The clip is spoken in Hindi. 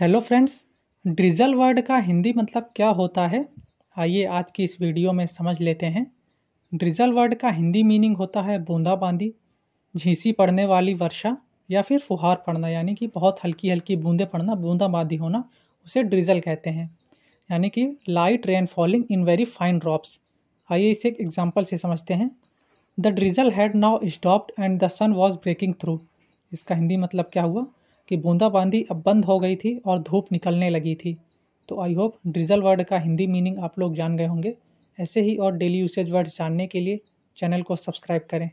हेलो फ्रेंड्स ड्रिजल वर्ड का हिंदी मतलब क्या होता है आइए आज की इस वीडियो में समझ लेते हैं ड्रिजल वर्ड का हिंदी मीनिंग होता है बूंदाबांदी झीसी पड़ने वाली वर्षा या फिर फुहार पड़ना यानी कि बहुत हल्की हल्की बूंदें पड़ना बूंदाबांदी होना उसे ड्रिजल कहते हैं यानी कि light rain falling in very fine drops आइए इसे एक एग्जाम्पल से समझते हैं the drizzle had now stopped and the sun was breaking through इसका हिंदी मतलब क्या हुआ कि बूंदाबांदी अब बंद हो गई थी और धूप निकलने लगी थी तो आई होप ड्रिजल वर्ड का हिंदी मीनिंग आप लोग जान गए होंगे ऐसे ही और डेली यूसेज वर्ड्स जानने के लिए चैनल को सब्सक्राइब करें